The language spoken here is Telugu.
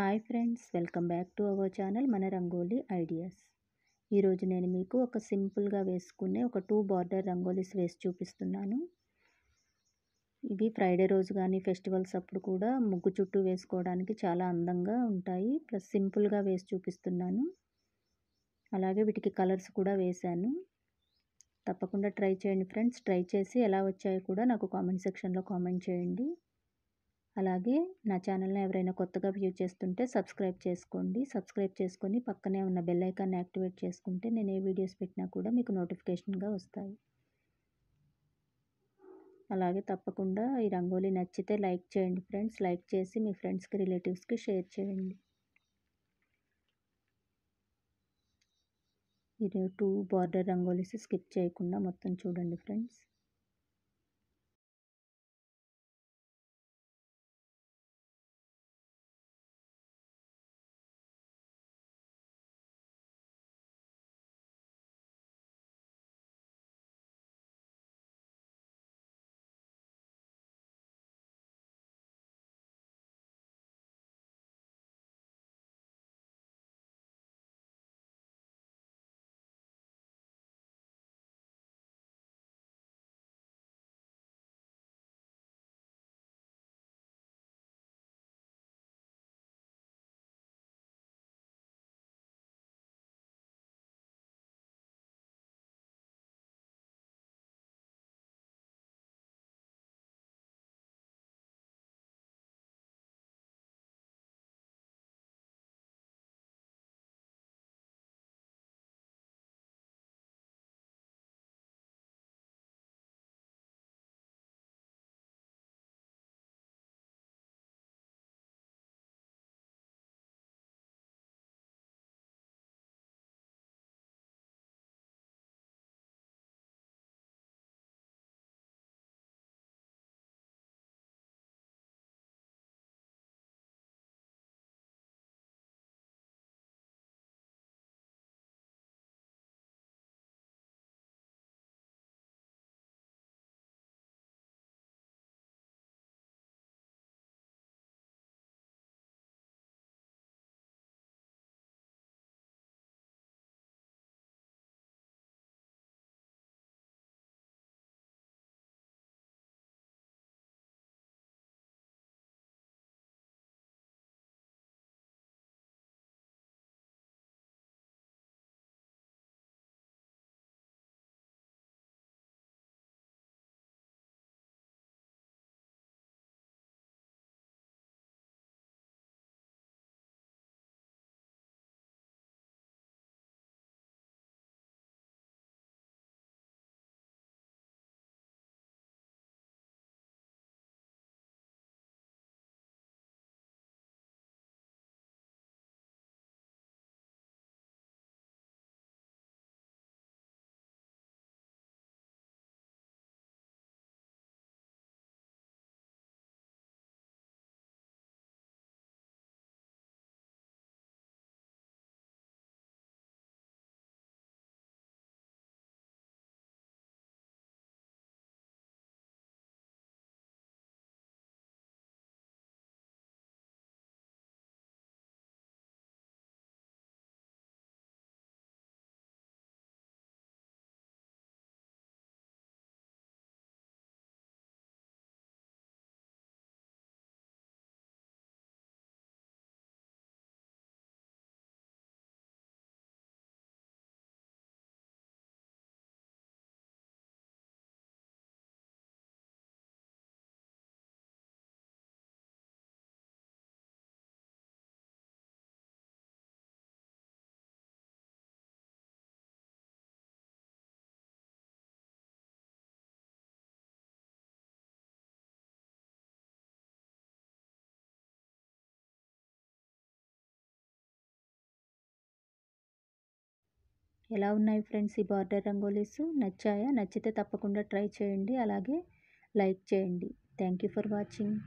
hi friends welcome back to our channel మన రంగోలీ ఐడియాస్ ఈరోజు నేను మీకు ఒక సింపుల్గా వేసుకునే ఒక టూ బార్డర్ రంగోలీస్ వేసి చూపిస్తున్నాను ఇవి ఫ్రైడే రోజు కానీ ఫెస్టివల్స్ అప్పుడు కూడా ముగ్గు చుట్టూ వేసుకోవడానికి చాలా అందంగా ఉంటాయి ప్లస్ సింపుల్గా వేసి చూపిస్తున్నాను అలాగే వీటికి కలర్స్ కూడా వేశాను తప్పకుండా ట్రై చేయండి ఫ్రెండ్స్ ట్రై చేసి ఎలా వచ్చాయో కూడా నాకు కామెంట్ సెక్షన్లో కామెంట్ చేయండి అలాగే నా ఛానల్ని ఎవరైనా కొత్తగా వ్యూ చేస్తుంటే సబ్స్క్రైబ్ చేసుకోండి సబ్స్క్రైబ్ చేసుకొని పక్కనే ఉన్న బెల్ ఐకాన్ని యాక్టివేట్ చేసుకుంటే నేను ఏ వీడియోస్ పెట్టినా కూడా మీకు నోటిఫికేషన్గా వస్తాయి అలాగే తప్పకుండా ఈ రంగోలీ నచ్చితే లైక్ చేయండి ఫ్రెండ్స్ లైక్ చేసి మీ ఫ్రెండ్స్కి రిలేటివ్స్కి షేర్ చేయండి ఇది టూ బార్డర్ రంగోలీస్ స్కిప్ చేయకుండా మొత్తం చూడండి ఫ్రెండ్స్ ఎలా ఉన్నాయి ఫ్రెండ్స్ ఈ బార్డర్ రంగోలీస్ నచ్చాయా నచ్చితే తప్పకుండా ట్రై చేయండి అలాగే లైక్ చేయండి థ్యాంక్ యూ ఫర్ వాచింగ్